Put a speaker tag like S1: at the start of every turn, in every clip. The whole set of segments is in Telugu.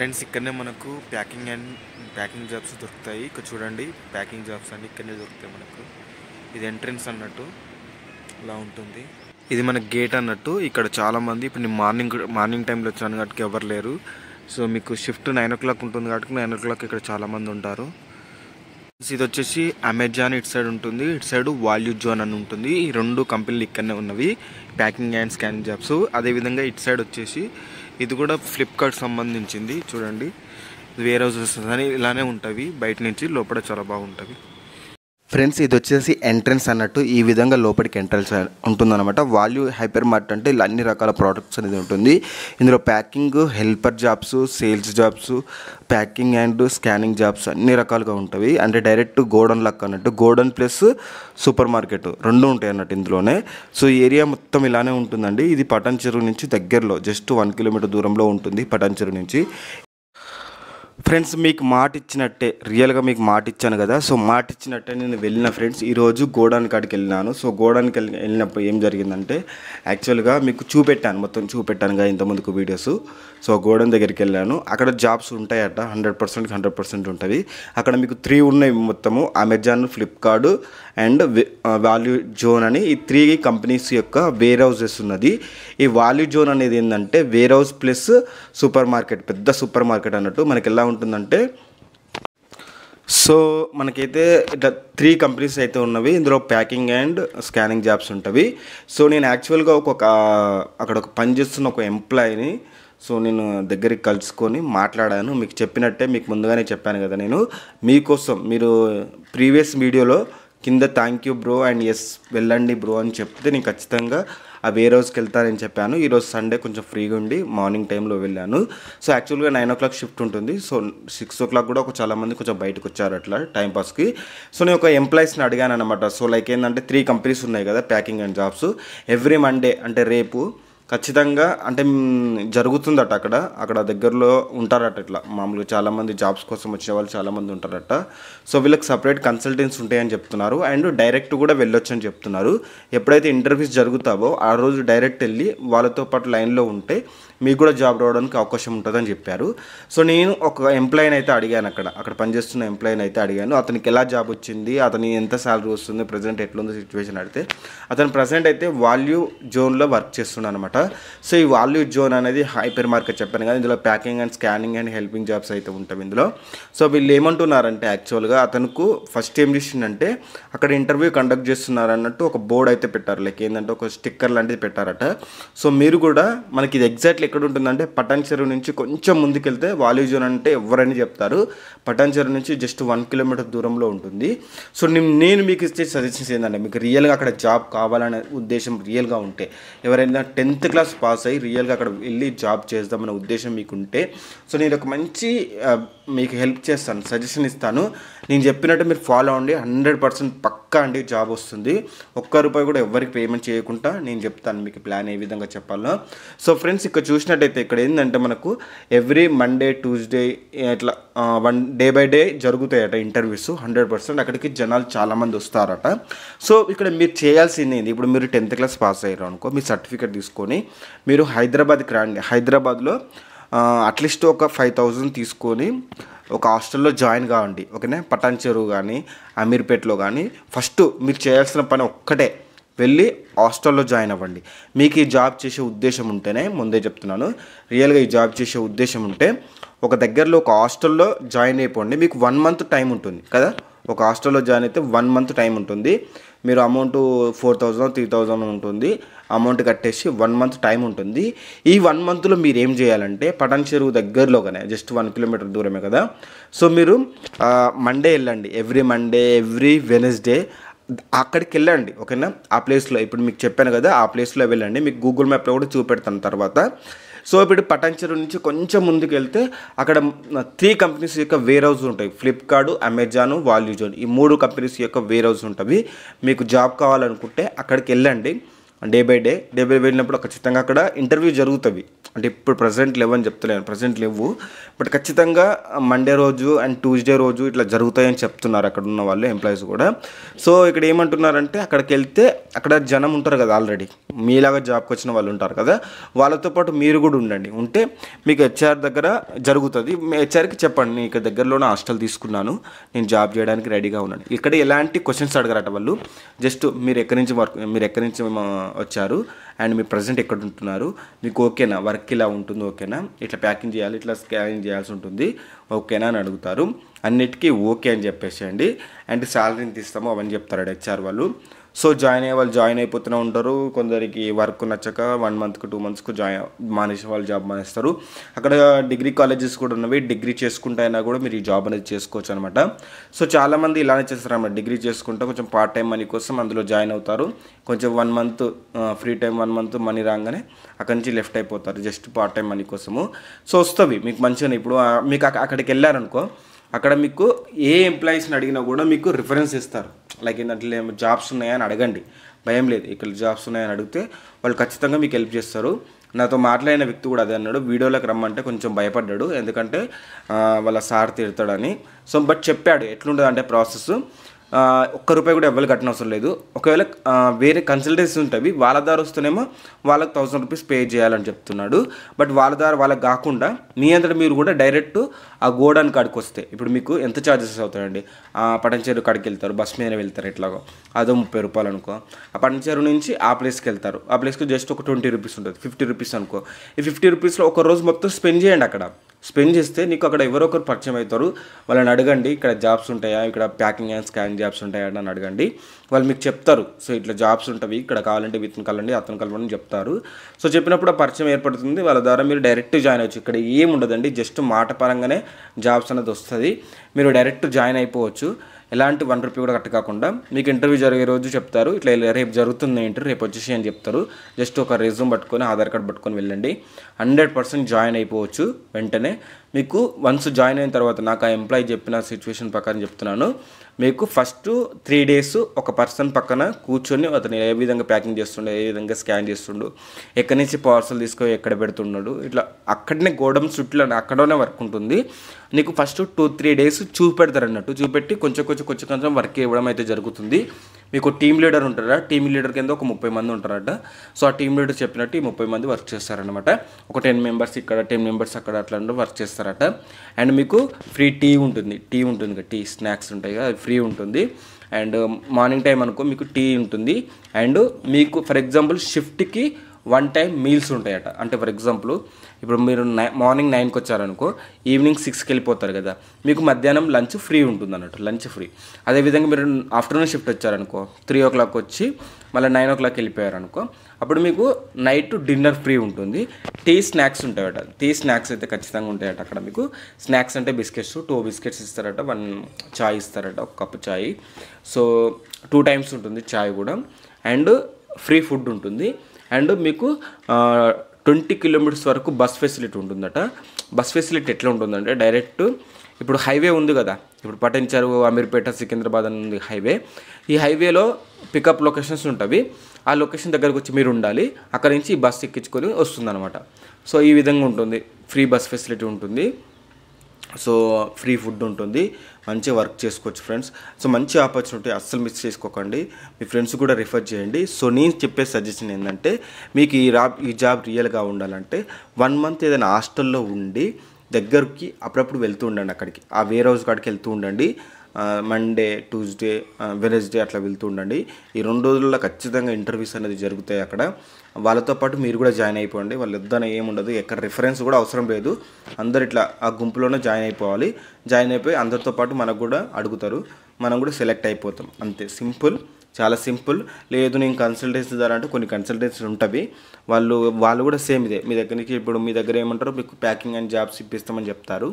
S1: ఫ్రెండ్స్ ఇక్కడనే మనకు ప్యాకింగ్ అండ్ ప్యాకింగ్ జాబ్స్ దొరుకుతాయి ఇక్కడ చూడండి ప్యాకింగ్ జాబ్స్ అన్ని ఇక్కడనే దొరుకుతాయి మనకు ఇది ఎంట్రన్స్ అన్నట్టు ఇలా ఉంటుంది ఇది మన గేట్ అన్నట్టు ఇక్కడ చాలామంది ఇప్పుడు నేను మార్నింగ్ మార్నింగ్ టైంలో వచ్చాను కాబట్టి ఎవరు లేరు సో మీకు షిఫ్ట్ నైన్ ఓ క్లాక్ ఉంటుంది కాబట్టి నైన్ ఓ క్లాక్ ఇక్కడ చాలామంది ఉంటారు ఇది వచ్చేసి అమెజాన్ ఇటు సైడ్ ఉంటుంది ఇటు సైడ్ వాల్యూ జోన్ అని ఉంటుంది ఈ రెండు కంపెనీలు ఇక్కడనే ఉన్నవి ప్యాకింగ్ అండ్ స్కానింగ్ జాబ్స్ అదేవిధంగా ఇటు సైడ్ వచ్చేసి ఇది కూడా ఫ్లిప్కార్ట్ సంబంధించింది చూడండి వేరే హౌసెస్ అని ఇలానే ఉంటుంది బయట నుంచి లోపల చాలా బాగుంటుంది ఫ్రెండ్స్ ఇది వచ్చేసి ఎంట్రన్స్ అన్నట్టు ఈ విధంగా లోపలికి ఎంట్రన్స్ ఉంటుందన్నమాట వాల్యూ హైపర్ మార్ట్ అంటే అన్ని రకాల ప్రోడక్ట్స్ అనేది ఉంటుంది ఇందులో packing helper jobs sales jobs packing and scanning jobs అన్ని రకాలుగా ఉంటాయి అంటే డైరెక్ట్ గోడౌన్ లక్ అన్నట్టు గోడౌన్ ప్లస్ సూపర్ మార్కెట్ రెండు ఉంటాయి అన్నట్టు ఇందులోనే సో ఏరియా మొత్తం ఇలానే ఉంటుందండి ఇది పటాన్ చెరువు నుంచి దగ్గరలో జస్ట్ వన్ కిలోమీటర్ దూరంలో ఉంటుంది పటాన్ చెరువు నుంచి ఫ్రెండ్స్ మీకు మాట ఇచ్చినట్టే రియల్గా మీకు మాట ఇచ్చాను కదా సో మాట ఇచ్చినట్టే నేను వెళ్ళిన ఫ్రెండ్స్ ఈరోజు గోడాన్ కాడికి వెళ్ళినాను సో గోడానికి వెళ్ళి వెళ్ళినప్పుడు ఏం జరిగిందంటే యాక్చువల్గా మీకు చూపెట్టాను మొత్తం చూపెట్టాను కదా ఇంతమందికి వీడియోస్ సో గోడౌన్ దగ్గరికి వెళ్ళాను అక్కడ జాబ్స్ ఉంటాయట హండ్రెడ్ పర్సెంట్కి హండ్రెడ్ పర్సెంట్ ఉంటుంది అక్కడ మీకు త్రీ ఉన్నాయి మొత్తము Amazon Flipkart and Value Zone అని ఈ త్రీ కంపెనీస్ యొక్క వేర్ హౌసెస్ ఉన్నది ఈ వాల్యూ జోన్ అనేది ఏంటంటే warehouse plus supermarket పెద్ద సూపర్ మార్కెట్ అన్నట్టు మనకి ఎలా ఉంటుందంటే సో మనకైతే ఇట్లా త్రీ కంపెనీస్ అయితే ఉన్నవి ఇందులో ప్యాకింగ్ అండ్ స్కానింగ్ జాబ్స్ ఉంటవి సో నేను యాక్చువల్గా ఒక్కొక్క అక్కడ ఒక పని చేస్తున్న ఒక ఎంప్లాయీని సో నేను దగ్గరికి కలుసుకొని మాట్లాడాను మీకు చెప్పినట్టే మీకు ముందుగానే చెప్పాను కదా నేను మీకోసం మీరు ప్రీవియస్ వీడియోలో కింద thank you bro and yes వెళ్ళండి బ్రో అని చెప్తే నేను ఖచ్చితంగా అవి ఏ రోజుకి వెళ్తారని చెప్పాను ఈరోజు సండే కొంచెం ఫ్రీగా ఉండి మార్నింగ్ టైంలో వెళ్ళాను సో యాక్చువల్గా నైన్ ఓ క్లాక్ షిఫ్ట్ ఉంటుంది సో సిక్స్ ఓ క్లాక్ కూడా ఒక చాలామంది కొంచెం బయటకు వచ్చారు అట్లా టైంపాస్కి సో నేను ఒక ఎంప్లాయీస్ని అడిగాను అనమాట సో లైక్ ఏంటంటే త్రీ కంపెనీస్ ఉన్నాయి కదా packing and jobs every Monday అంటే రేపు ఖచ్చితంగా అంటే జరుగుతుందట అక్కడ అక్కడ దగ్గరలో ఉంటారట ఇట్లా మామూలుగా చాలామంది జాబ్స్ కోసం వచ్చిన వాళ్ళు చాలామంది ఉంటారట సో వీళ్ళకి సపరేట్ కన్సల్టెన్స్ ఉంటాయని చెప్తున్నారు అండ్ డైరెక్ట్ కూడా వెళ్ళొచ్చు అని చెప్తున్నారు ఎప్పుడైతే ఇంటర్వ్యూస్ జరుగుతావో ఆ రోజు డైరెక్ట్ వెళ్ళి వాళ్ళతో పాటు లైన్లో ఉంటే మీకు కూడా జాబ్ రావడానికి అవకాశం ఉంటుందని చెప్పారు సో నేను ఒక ఎంప్లాయీని అయితే అడిగాను అక్కడ అక్కడ పనిచేస్తున్న ఎంప్లాయీని అయితే అడిగాను అతనికి ఎలా జాబ్ వచ్చింది అతని ఎంత శాలరీ వస్తుంది ప్రజెంట్ ఎట్లుందో సిచ్యువేషన్ అడిగితే అతను ప్రజెంట్ అయితే వాల్యూ జోన్లో వర్క్ చేస్తున్నాను అనమాట సో ఈ వాల్యూ జోన్ అనేది హైపర్ మార్కెట్ చెప్పాను కదా ఇందులో packing and scanning and helping jobs అయితే ఉంటాయి ఇందులో సో వీళ్ళు ఏమంటున్నారంటే యాక్చువల్గా అతనుకు ఫస్ట్ ఏం చేసిందంటే అక్కడ ఇంటర్వ్యూ కండక్ట్ చేస్తున్నారన్నట్టు ఒక బోర్డ్ అయితే పెట్టారు లైక్ ఏంటంటే ఒక స్టిక్కర్ లాంటిది పెట్టారట సో మీరు కూడా మనకి ఇది ఎగ్జాక్ట్లీ ఎక్కడ ఉంటుందంటే పటాన్ చెరువు నుంచి కొంచెం ముందుకెళ్తే వాల్యూ జోన్ అంటే ఎవరని చెప్తారు పటాన్ చెరువు నుంచి జస్ట్ వన్ కిలోమీటర్ దూరంలో ఉంటుంది సో నేను మీకు ఇచ్చే సజెషన్స్ ఏంటంటే మీకు రియల్గా అక్కడ జాబ్ కావాలనే ఉద్దేశం రియల్గా ఉంటే ఎవరైనా టెన్త్ క్లాస్ పాస్ అయ్యి రియల్గా అక్కడ వెళ్ళి జాబ్ చేద్దామనే ఉద్దేశం మీకుంటే సో నేను ఒక మంచి మీకు హెల్ప్ చేస్తాను సజెషన్ ఇస్తాను నేను చెప్పినట్టు మీరు ఫాలో అవ్వండి హండ్రెడ్ పర్సెంట్ పక్క పక్కా అండి జాబ్ వస్తుంది ఒక్క రూపాయి కూడా ఎవరికి పేమెంట్ చేయకుండా నేను చెప్తాను మీకు ప్లాన్ ఏ విధంగా చెప్పాలో సో ఫ్రెండ్స్ ఇక్కడ చూసినట్టయితే ఇక్కడ ఏంటంటే మనకు ఎవ్రీ మండే ట్యూస్డే ఇట్లా వన్ డే బై డే జరుగుతాయట ఇంటర్వ్యూస్ హండ్రెడ్ పర్సెంట్ అక్కడికి జనాలు చాలామంది వస్తారట సో ఇక్కడ మీరు చేయాల్సింది ఏంది ఇప్పుడు మీరు టెన్త్ క్లాస్ పాస్ అయ్యారు అనుకో మీ సర్టిఫికేట్ తీసుకొని మీరు హైదరాబాద్కి రండి హైదరాబాద్లో అట్లీస్ట్ ఒక ఫైవ్ థౌజండ్ తీసుకొని ఒక హాస్టల్లో జాయిన్ కావండి ఓకేనా పటాన్ చెరువు కానీ అమీర్పేట్లో కానీ ఫస్ట్ మీరు చేయాల్సిన పని ఒక్కటే వెళ్ళి హాస్టల్లో జాయిన్ అవ్వండి మీకు ఈ జాబ్ చేసే ఉద్దేశం ఉంటేనే ముందే చెప్తున్నాను రియల్గా ఈ జాబ్ చేసే ఉద్దేశం ఉంటే ఒక దగ్గరలో ఒక హాస్టల్లో జాయిన్ అయిపోండి మీకు వన్ మంత్ టైం ఉంటుంది కదా ఒక హాస్టల్లో జాయిన్ అయితే వన్ మంత్ టైం ఉంటుంది మీరు amount four thousand three thousand ఉంటుంది అమౌంట్ కట్టేసి వన్ మంత్ టైం ఉంటుంది ఈ వన్ మంత్లో మీరు ఏం చేయాలంటే పటాన్ చెరువు దగ్గరలోగానే జస్ట్ వన్ కిలోమీటర్ దూరమే కదా సో మీరు మండే వెళ్ళండి ఎవ్రీ మండే ఎవ్రీ వెనస్డే అక్కడికి వెళ్ళండి ఓకేనా ఆ ప్లేస్లో ఇప్పుడు మీకు చెప్పాను కదా ఆ ప్లేస్లో వెళ్ళండి మీకు గూగుల్ మ్యాప్లో కూడా చూపెడతాను తర్వాత సో ఇప్పుడు పటాన్చెరు నుంచి కొంచెం ముందుకు వెళ్తే అక్కడ త్రీ కంపెనీస్ యొక్క వేర్ హౌస్ ఉంటాయి ఫ్లిప్కార్ట్ అమెజాన్ వాల్యూజోన్ ఈ మూడు కంపెనీస్ యొక్క వేర్ హౌస్ ఉంటుంది మీకు జాబ్ కావాలనుకుంటే అక్కడికి వెళ్ళండి day by day day by వెళ్ళినప్పుడు ఖచ్చితంగా అక్కడ ఇంటర్వ్యూ జరుగుతుంది అంటే ఇప్పుడు ప్రజెంట్ లేవు అని చెప్తలేను ప్రజెంట్ లేవు బట్ ఖచ్చితంగా మండే రోజు అండ్ ట్యూస్డే రోజు ఇట్లా జరుగుతాయని చెప్తున్నారు అక్కడ ఉన్న వాళ్ళు ఎంప్లాయీస్ కూడా సో ఇక్కడ ఏమంటున్నారంటే అక్కడికి వెళ్తే అక్కడ జనం ఉంటారు కదా ఆల్రెడీ మీలాగా జాబ్కి వచ్చిన వాళ్ళు ఉంటారు కదా వాళ్ళతో పాటు మీరు కూడా ఉండండి ఉంటే మీకు హెచ్ఆర్ దగ్గర జరుగుతుంది హెచ్ఆర్కి చెప్పండి నేను ఇక్కడ దగ్గరలోనే హాస్టల్ తీసుకున్నాను నేను జాబ్ చేయడానికి రెడీగా ఉన్నాను ఇక్కడ ఎలాంటి క్వశ్చన్స్ అడగరట వాళ్ళు జస్ట్ మీరు ఎక్కడి నుంచి వర్క్ మీరు ఎక్కడి నుంచి వచ్చారు అండ్ మీరు ప్రజెంట్ ఎక్కడ ఉంటున్నారు మీకు ఓకేనా వర్క్ ఇలా ఉంటుంది ఓకేనా ఇట్లా ప్యాకింగ్ చేయాలి ఇట్లా స్కానింగ్ చేయాల్సి ఉంటుంది ఓకేనా అని అడుగుతారు అన్నిటికీ ఓకే అని చెప్పేసేయండి అండ్ శాలరీని తీస్తాము అవన్నీ చెప్తారు హెచ్ఆర్ వాళ్ళు సో జాయిన్ అయ్యే వాళ్ళు జాయిన్ అయిపోతూనే ఉంటారు కొందరికి వర్క్ నచ్చక వన్ మంత్కి టూ మంత్స్కి జాయిన్ మానేసే వాళ్ళు జాబ్ మానేస్తారు అక్కడ డిగ్రీ కాలేజెస్ కూడా ఉన్నవి డిగ్రీ చేసుకుంటే అయినా కూడా మీరు ఈ జాబ్ అనేది చేసుకోవచ్చు అనమాట సో చాలామంది ఇలానే చేస్తారన్నమాట డిగ్రీ చేసుకుంటే కొంచెం పార్ట్ టైం మనీ కోసం అందులో జాయిన్ అవుతారు కొంచెం one month free time one month money రాగానే అక్కడి నుంచి లెఫ్ట్ అయిపోతారు జస్ట్ పార్ట్ టైం మనీ కోసము సో వస్తుంది మీకు మంచిగా ఇప్పుడు మీకు అక్కడికి వెళ్ళారనుకో అక్కడ మీకు ఏ ఎంప్లాయీస్ని అడిగినా కూడా మీకు రిఫరెన్స్ ఇస్తారు లైక్ ఏంటంటే జాబ్స్ ఉన్నాయని అడగండి భయం లేదు ఇక్కడ జాబ్స్ ఉన్నాయని అడిగితే వాళ్ళు ఖచ్చితంగా మీకు హెల్ప్ చేస్తారు నాతో మాట్లాడిన వ్యక్తి కూడా అదే అన్నాడు వీడియోలోకి రమ్మంటే కొంచెం భయపడ్డాడు ఎందుకంటే వాళ్ళ సార్ తిడతాడని సో బట్ చెప్పాడు ఎట్లుండదు అంటే ప్రాసెస్ ఒక్క రూపాయి కూడా ఎవరు కట్టిన అవసరం లేదు ఒకవేళ వేరే కన్సల్టెన్సీ ఉంటుంది వాళ్ళ ద్వారా వస్తేనేమో వాళ్ళకి థౌసండ్ రూపీస్ పే చేయాలని చెప్తున్నాడు బట్ వాళ్ళ ద్వారా వాళ్ళకి కాకుండా మీ అంతటి మీరు కూడా డైరెక్ట్ ఆ గోడౌన్ కాడికి వస్తే ఇప్పుడు మీకు ఎంత ఛార్జెస్ అవుతాయండి ఆ పటంచేరు కాడికి వెళ్తారు బస్ మీద వెళ్తారు ఎట్లాగో అదో ముప్పై రూపాయలు అనుకో ఆ పటంచేరు నుంచి ఆ ప్లేస్కి వెళ్తారు ఆ ప్లేస్కి జస్ట్ ఒక ట్వంటీ రూపీస్ ఉంటుంది ఫిఫ్టీ రూపీస్ అనుకో ఈ ఫిఫ్టీ రూపీస్లో ఒక రోజు మొత్తం స్పెండ్ చేయండి అక్కడ స్పెండ్ చేస్తే నీకు అక్కడ ఎవరో ఒకరు పరిచయం అవుతారు వాళ్ళని అడగండి ఇక్కడ జాబ్స్ ఉంటాయా ఇక్కడ ప్యాకింగ్ అండ్ స్కాన్ జాబ్స్ ఉంటాయా అని అడగండి వాళ్ళు మీకు చెప్తారు సో ఇట్లా జాబ్స్ ఉంటాయి ఇక్కడ కావాలంటే ఇతను కలండి అతను కలవని చెప్తారు సో చెప్పినప్పుడు ఆ పరిచయం ఏర్పడుతుంది వాళ్ళ ద్వారా మీరు డైరెక్ట్ జాయిన్ అవచ్చు ఇక్కడ ఏముండదండి జస్ట్ మాట పరంగానే జాబ్స్ అనేది వస్తుంది మీరు డైరెక్ట్ జాయిన్ అయిపోవచ్చు ఎలాంటి వన్ రూపీ కూడా కట్ కాకుండా మీకు ఇంటర్వ్యూ జరిగే రోజు చెప్తారు ఇట్లా రేపు జరుగుతుంది ఏంటి రేపు వచ్చేసి అని చెప్తారు జస్ట్ ఒక రెజ్యూమ్ పట్టుకొని ఆధార్ కార్డ్ పట్టుకొని వెళ్ళండి హండ్రెడ్ పర్సెంట్ జాయిన్ అయిపోవచ్చు వెంటనే మీకు వన్స్ జాయిన్ అయిన తర్వాత నాకు ఆ ఎంప్లాయీ చెప్పిన సిచ్యువేషన్ ప్రకారం చెప్తున్నాను మీకు ఫస్ట్ త్రీ డేస్ ఒక పర్సన్ పక్కన కూర్చొని అతను ఏ విధంగా ప్యాకింగ్ చేస్తుండే ఏ విధంగా స్కాన్ చేస్తుండు ఎక్కడి నుంచి పార్సల్ తీసుకొని ఎక్కడ పెడుతున్నాడు ఇట్లా అక్కడనే గోడం చుట్టూ అక్కడనే వర్క్ ఉంటుంది నీకు ఫస్ట్ టూ త్రీ డేస్ చూపెడతారు అన్నట్టు చూపెట్టి కొంచెం కొంచెం కొంచెం కొంచెం వర్క్ ఇవ్వడం అయితే జరుగుతుంది మీకు టీమ్ లీడర్ ఉంటారా టీమ్ లీడర్ కింద ఒక ముప్పై మంది ఉంటారట సో ఆ టీమ్ లీడర్ చెప్పినట్టు ఈ ముప్పై మంది వర్క్ చేస్తారనమాట ఒక టెన్ మెంబర్స్ ఇక్కడ టెన్ మెంబర్స్ అక్కడ అట్లా వర్క్ చేస్తారట అండ్ మీకు ఫ్రీ టీ ఉంటుంది టీ ఉంటుంది టీ స్నాక్స్ ఉంటాయి కదా ఫ్రీ ఉంటుంది అండ్ మార్నింగ్ టైం అనుకో మీకు టీ ఉంటుంది అండ్ మీకు ఫర్ ఎగ్జాంపుల్ షిఫ్ట్కి వన్ టైం మీల్స్ ఉంటాయట అంటే ఫర్ ఎగ్జాంపుల్ ఇప్పుడు మీరు నై మార్నింగ్ నైన్కి వచ్చారనుకో ఈవినింగ్ సిక్స్కి వెళ్ళిపోతారు కదా మీకు మధ్యాహ్నం లంచ్ ఫ్రీ ఉంటుంది అన్నట్టు లంచ్ ఫ్రీ అదేవిధంగా మీరు ఆఫ్టర్నూన్ షిఫ్ట్ వచ్చారనుకో త్రీ ఓ క్లాక్ వచ్చి మళ్ళీ నైన్ ఓ క్లాక్ వెళ్ళిపోయారనుకో అప్పుడు మీకు నైట్ డిన్నర్ ఫ్రీ ఉంటుంది టీ స్నాక్స్ ఉంటాయట టీ స్నాక్స్ అయితే ఖచ్చితంగా ఉంటాయట అక్కడ మీకు స్నాక్స్ అంటే బిస్కెట్స్ టూ బిస్కెట్స్ ఇస్తారట వన్ చాయ్ ఇస్తారట ఒక కప్పు చాయ్ సో టూ టైమ్స్ ఉంటుంది చాయ్ కూడా అండ్ ఫ్రీ ఫుడ్ ఉంటుంది అండ్ మీకు ట్వంటీ కిలోమీటర్స్ వరకు బస్ ఫెసిలిటీ ఉంటుందట బస్ ఫెసిలిటీ ఎట్లా ఉంటుందంటే డైరెక్ట్ ఇప్పుడు హైవే ఉంది కదా ఇప్పుడు పటించారు అమీర్పేట సికింద్రాబాద్ అని ఉంది హైవే ఈ హైవేలో పికప్ లొకేషన్స్ ఉంటాయి ఆ లొకేషన్ దగ్గరకు వచ్చి మీరు ఉండాలి అక్కడ నుంచి బస్ ఎక్కించుకొని వస్తుందన్నమాట సో ఈ విధంగా ఉంటుంది ఫ్రీ బస్ ఫెసిలిటీ ఉంటుంది సో ఫ్రీ ఫుడ్ ఉంటుంది మంచిగా వర్క్ చేసుకోవచ్చు ఫ్రెండ్స్ సో మంచి ఆపర్చునిటీ అస్సలు మిస్ చేసుకోకండి మీ ఫ్రెండ్స్ కూడా రిఫర్ చేయండి సో నేను చెప్పే సజెషన్ ఏంటంటే మీకు ఈ రా ఈ జాబ్ రియల్గా ఉండాలంటే వన్ మంత్ ఏదైనా హాస్టల్లో ఉండి దగ్గరికి అప్పుడప్పుడు వెళ్తూ ఉండండి అక్కడికి ఆ వేర్ హౌస్ కాడికి వెళ్తూ ఉండండి మండే ట్యూస్డే వెనస్డే అట్లా వెళ్తూ ఉండండి ఈ రెండు రోజుల్లో ఖచ్చితంగా ఇంటర్వ్యూస్ అనేది జరుగుతాయి అక్కడ వాళ్ళతో పాటు మీరు కూడా జాయిన్ అయిపోండి వాళ్ళు ఇద్దరు ఏముండదు ఎక్కడ రిఫరెన్స్ కూడా అవసరం లేదు అందరు ఇట్లా ఆ గుంపులోనే జాయిన్ అయిపోవాలి జాయిన్ అయిపోయి అందరితో పాటు మనకు కూడా అడుగుతారు మనం కూడా సెలెక్ట్ అయిపోతాం అంతే సింపుల్ చాలా సింపుల్ లేదు నేను కన్సల్టెన్సీ ద్వారా అంటే కొన్ని కన్సల్టెన్సీలు ఉంటాయి వాళ్ళు వాళ్ళు కూడా సేమ్ ఇదే మీ దగ్గరికి ఇప్పుడు మీ దగ్గర ఏమంటారు మీకు ప్యాకింగ్ అండ్ జాబ్స్ ఇప్పిస్తామని చెప్తారు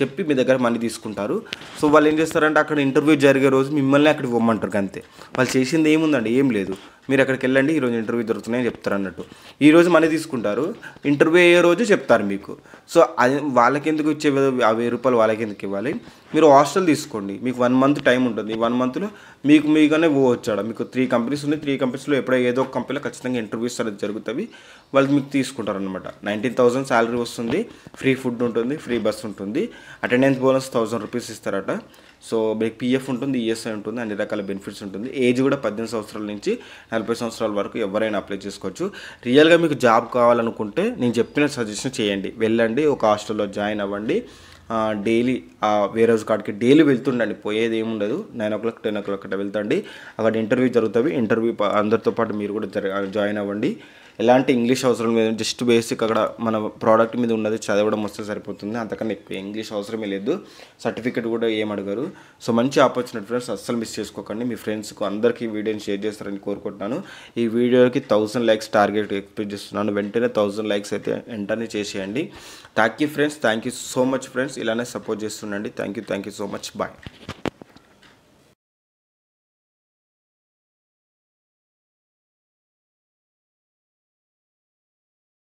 S1: చెప్పి మీ దగ్గర మనీ తీసుకుంటారు సో వాళ్ళు ఏం చేస్తారంటే అక్కడ ఇంటర్వ్యూ జరిగే రోజు మిమ్మల్ని అక్కడికి పొమ్మంటారు అంతే వాళ్ళు చేసింది ఏముందండి ఏం లేదు మీరు అక్కడికి వెళ్ళండి ఈరోజు ఇంటర్వ్యూ దొరుకుతున్నాయని చెప్తారు అన్నట్టు ఈరోజు మనీ తీసుకుంటారు ఇంటర్వ్యూ అయ్యే రోజు చెప్తారు మీకు సో అది వాళ్ళకెందుకు ఇచ్చే ఆ వెయ్యి రూపాయలు వాళ్ళకెందుకు ఇవ్వాలి మీరు హాస్టల్ తీసుకోండి మీకు వన్ మంత్ టైం ఉంటుంది వన్ మంత్లో మీకు మీకనే వచ్చాడు మీకు త్రీ కంపెనీస్ ఉన్నాయి త్రీ కంపెనీస్లో ఎప్పుడో ఏదో ఒక కంపెనీలో ఖచ్చితంగా ఇంటర్వ్యూస్ అనేది జరుగుతుంది వాళ్ళు మీకు తీసుకుంటారు అనమాట నైన్టీన్ థౌసండ్ శాలరీ వస్తుంది ఫ్రీ ఫుడ్ ఉంటుంది ఫ్రీ బస్ ఉంటుంది అటెండెన్స్ బోనస్ థౌసండ్ రూపీస్ ఇస్తారట సో మీకు పీఎఫ్ ఉంటుంది ఈఎస్ఐ e ఉంటుంది అన్ని రకాల బెనిఫిట్స్ ఉంటుంది ఏజ్ కూడా పద్దెనిమిది సంవత్సరాల నుంచి నలభై సంవత్సరాల వరకు ఎవరైనా అప్లై చేసుకోవచ్చు రియల్గా మీకు జాబ్ కావాలనుకుంటే నేను చెప్పిన సజెషన్ చేయండి వెళ్ళండి ఒక హాస్టల్లో జాయిన్ అవ్వండి డైలీ వేరే కాడికి డైలీ వెళ్తుండండి పోయేది ఏముండదు nine o'clock ten o'clock అట్లా వెళ్తండి అక్కడ ఇంటర్వ్యూ జరుగుతుంది ఇంటర్వ్యూ అందరితో పాటు మీరు కూడా జాయిన్ అవ్వండి ఎలాంటి ఇంగ్లీష్ అవసరం లేదు జస్ట్ బేసిక్ అక్కడ మన ప్రోడక్ట్ మీద ఉన్నది చదవడం వస్తే సరిపోతుంది అంతకన్నా ఎక్కువ ఇంగ్లీష్ అవసరమే లేదు సర్టిఫికేట్ కూడా ఏం అడగరు సో మంచి ఆపర్చునిటీ ఫ్రెండ్స్ అస్సలు మిస్ చేసుకోకండి మీ ఫ్రెండ్స్కు అందరికీ వీడియోని షేర్ చేస్తారని కోరుకుంటున్నాను ఈ వీడియోకి థౌసండ్ లైక్స్ టార్గెట్ ఎక్స్పెక్ట్ చేస్తున్నాను వెంటనే థౌసండ్ లైక్స్ అయితే వెంటనే చేసేయండి thank you friends thank you so much friends ఇలానే సపోర్ట్ చేస్తుండండి thank you thank you so much bye